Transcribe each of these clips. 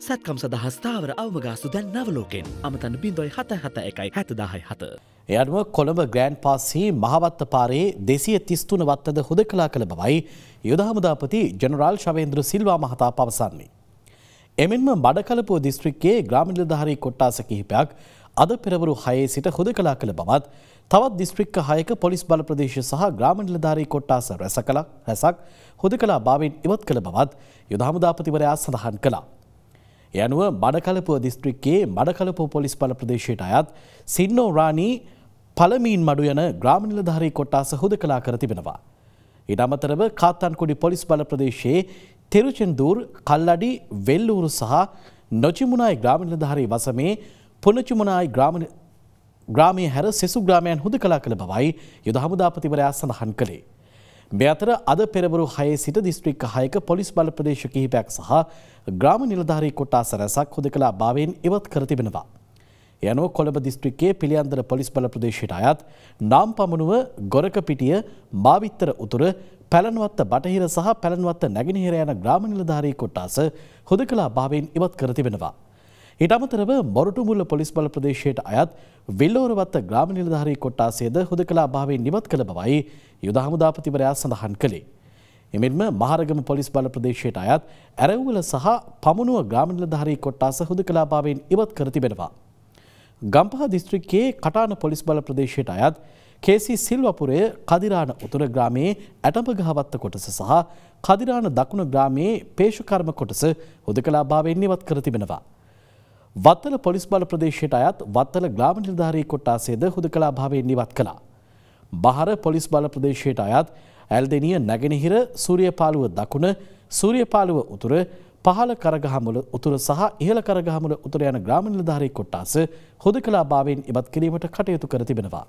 සැත්කම් සදහස්ථාවර අවමගාස්තු දැන් නවලෝකෙන් අමතන්න බින්දොයි හත හත එකයි හැතදාහයි හත. එයනුව කොළඹ ග්‍රෑන්් පාස්සහි මහවත්ත පාරේ දෙසිය තිස්තුන වත්තද හොද කලා කළ බවයි යුදහමුදාපති ජනරාල් ශවේන්ද්‍ර සිල්වා මහතා පවසන්නේ. එමෙන්ම බඩකලපුව දිස්ත්‍රික්කේ ග්‍රාමිණධහරී කොට්ටාස කිහිපයක් අද පෙරවරු හයේ සිට හොද කලා කළ බවත් තවත් දිස්ත්‍රික්ක හයක පොලිස් බල ප්‍රදේශ සහ ග්‍රාමිණලධාරී කොට්ටාස රැස කළ රැසක් හොද කලා භාවෙන් ඉවත් කළ බවත් යුදහමුදාපතිවරයා සඳහන් කලා. යනුව බඩකලපුව දිස්ත්‍රික්කයේ බඩකලපුව පොලිස් බල ප්‍රදේශයට අයත් සින්නෝ රාණී පළමීන් මඩු යන ග්‍රාමනිලධාරී කොට්ටාස හුදකලා කර තිබෙනවා. ඊට අමතරව කාත්තන්කොඩි පොලිස් බල ප්‍රදේශයේ තෙරුචෙන්දූර් කල්ලඩි වෙල්ලූරු සහ නොචිමුණයි ග්‍රාමනිලධාරී වසමේ පුනචුමුණයි ග්‍රාමය හැර සෙසු ග්‍රාමයන් හුද කලා කළ බවයි යුද හමුදාපතිවරයා සඳහන් කළේ. මේ අතර අද පෙරවරු 6 සිට දිස්ත්‍රික්ක 6ක පොලිස් බල ප්‍රදේශ කිහිපයක් සහ ග්‍රාම නිලධාරී කොට්ටාස රැසක් හුදකලා භාවයෙන් ඉවත් කර තිබෙනවා. යනෝ කොළඹ දිස්ත්‍රික්කයේ පිළියන්දර පොලිස් බල ප්‍රදේශයට අයත් නම් පමණුව ගොරක පිටිය මාවිත්තර උතුර පැලනුවත්ත බටහිර සහ පැලනුවත්ත නැගෙනහිර යන ග්‍රාම නිලධාරී කොට්ටාස හුදකලා භාවයෙන් ඉවත් කර තිබෙනවා. ඊට අමතරව මොරටුමුල්ල පොලිස් බල ප්‍රදේශයට අයත් විල්ලෝරවත්ත ග්‍රාම නිලධාරී කොට්ටාසේද හුදකලා භාවයෙන් නිවත් කළ බවයි යුද හමුදාපතිවරයා සඳහන් කළේ. එමෙන්ම මහරගම පොලිස් බල ප්‍රදේශයට අයත් ඇරව්වල සහ පමුණුව ග්‍රාම නිලධාරී කොට්ටාස හුදකලා භාවයෙන් ඉවත් කර තිබෙනවා. ගම්පහ දිස්ත්‍රික්කයේ කටාන පොලිස් බල ප්‍රදේශයට අයත් කේසි සිල්වපුරය කදිරාණ උතුර ග්‍රාමයේ ඇටඹගහවත්ත කොටස සහ කදිරාණ දකුණ ග්‍රාමයේ පේෂුකර්ම කොටස හුදකලා භාවයෙන් ඉවත් කර තිබෙනවා. වත්තල පොලිස් බල ප්‍රදේශයට අයත් වත්තල ග්‍රාම නිලධාරී කොට්ටාසේද හුදකලා භාවයෙන් නිවත් කළා. බහර පොලිස් බල ප්‍රදේශයට අයත් ඇල්දෙනිය නැගෙනහිර සූරියපාලුව දකුණ සූරියපාලුව උතුර පහල කරගහමුල උතුර සහ ඉහළ කරගහමුල උතුර යන ග්‍රාමනිලධාරී කොට්ටාස හොදකලා භාවයෙන් ඉවත් කිරීමට කටයුතු කර තිබෙනවා.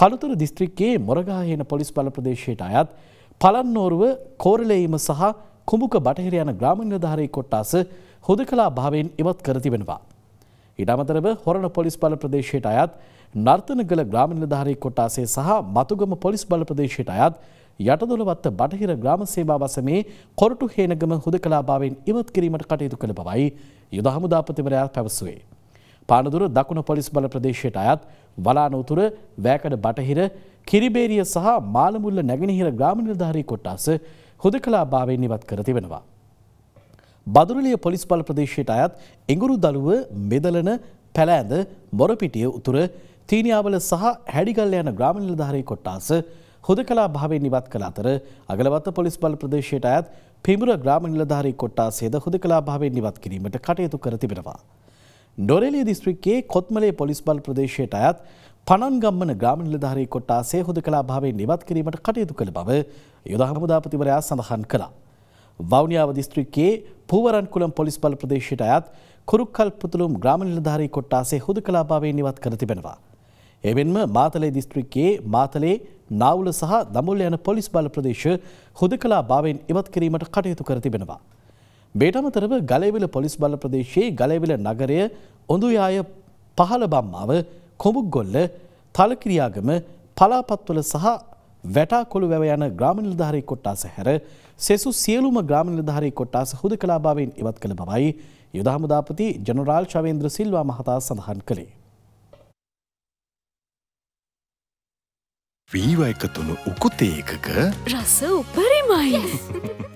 කළුතුර දිස්ත්‍රික්කයේ මොරගාහේන පොලිස් බල ප්‍රදේශයට අයත් පලන්නෝරුව කෝරලේීම සහ කුඹුක බටහිර යන ග්‍රාමීණ ධාරී කොට්ටාස හුදකලා භාවයෙන් ඉවත් කර තිබෙනවා. ඊට අමතරව හොරණ පොලිස් බල ප්‍රදේශයට අයත් නර්තනගල ග්‍රාමීණ ධාරී කොට්ටාසේ සහ මතුගම පොලිස් බල ප්‍රදේශයට අයත් යටදොළවත්ත බටහිර ග්‍රාම සේවා වසමේ කොරටු හේනගම හුදකලාභාවෙන් ඉවත් කිරීමට කටයුතු කළ බවයි යුද හමුදාපතිවරයා පැවසුවේ. පානදුර දකුණ පොලිස් බල ප්‍රදේශයට අයත් වලානෝතුර වැෑකඩ බටහිර කිරිබේරිය සහ මාළමුල්ල නැගෙනහිර ග්‍රාමනිර්ධාරී කොට්ටාස හුදකලා භාවයෙන් ඉවත් කර තිබෙනවා. බදුරලිය පොලිස් බල ප්‍රදේශයට අයත් ඉඟුරු දළුව මෙදලන පැලෑඳ මොරපිටිය උතුර තීනියාවල සහ හැඩිගල් යන ග්‍රාමීණ නිලධාරී කොට්ටාස හුදකලා භාවයෙන් ඉවත් කළ අතර අගලවත්ත පොලිස් බල ප්‍රදේශයට අයත් පිඹුර ග්‍රාම නිලධාරී කොට්ටාසේද හුදකලා භාවයෙන් ඉවත් කිරීමට කටයුතු කර තිබෙනවා. ඩොරෙලිය දිස්ත්‍රික්කයේ කොත්මලේ පොලිස් බල ප්‍රදේශයට අයත් පනන්ගම්මන ග්‍රාමණ නිලධාරී කොට්ටාසේ හුදකලා භාවයෙන් ඉවත් කිරීමට කටයුතු කළ බව යුද හමුදාපතිවරයා සඳහන් කළා. වවුනියාව දිස්ත්‍රික්කයේ පූවරන්කුලම් පොලිස් බල ප්‍රදේශයට අයත් කුරුක්කල් පුතුළුම් ග්‍රාමණ නිලධාරී කොට්ටාසේ හුදකලා භාවයෙන් ඉවත් කර තිබෙනවා. එමෙන්ම මාතලේ දිස්ත්‍රික්කයේ මාතලේ නාවුල සහ දමුල්ල යන පොලිස් බල ප්‍රදේශ හුදකලා භාවයෙන් ඉවත් කිරීමට කටයුතු කර තිබෙනවා. බේට අමතරව ගලේවිල පොලිස් බල ප්‍රදේශයේ ගලේවිල නගරය ඔඳුයාය පහළ බම්මාව කොඹුක්ගොල්ල තලකිරියාගම පලාපත්වල සහ වැටා කොළු වැව යන ග්‍රාමනිලධාරී කොට්ටාස හැර සෙසු සියලුම ග්‍රාමනිලධාරී කොට්ටාස හුද කලාභාවෙන් ඉවත් කළ බවයි යුදහමුදාපති ජනරාල් ශවේන්ද්‍ර සිල්වා මහතා සඳහන් කළේ. වීව එකතුළු උකුතේකක රස උපරිමයි!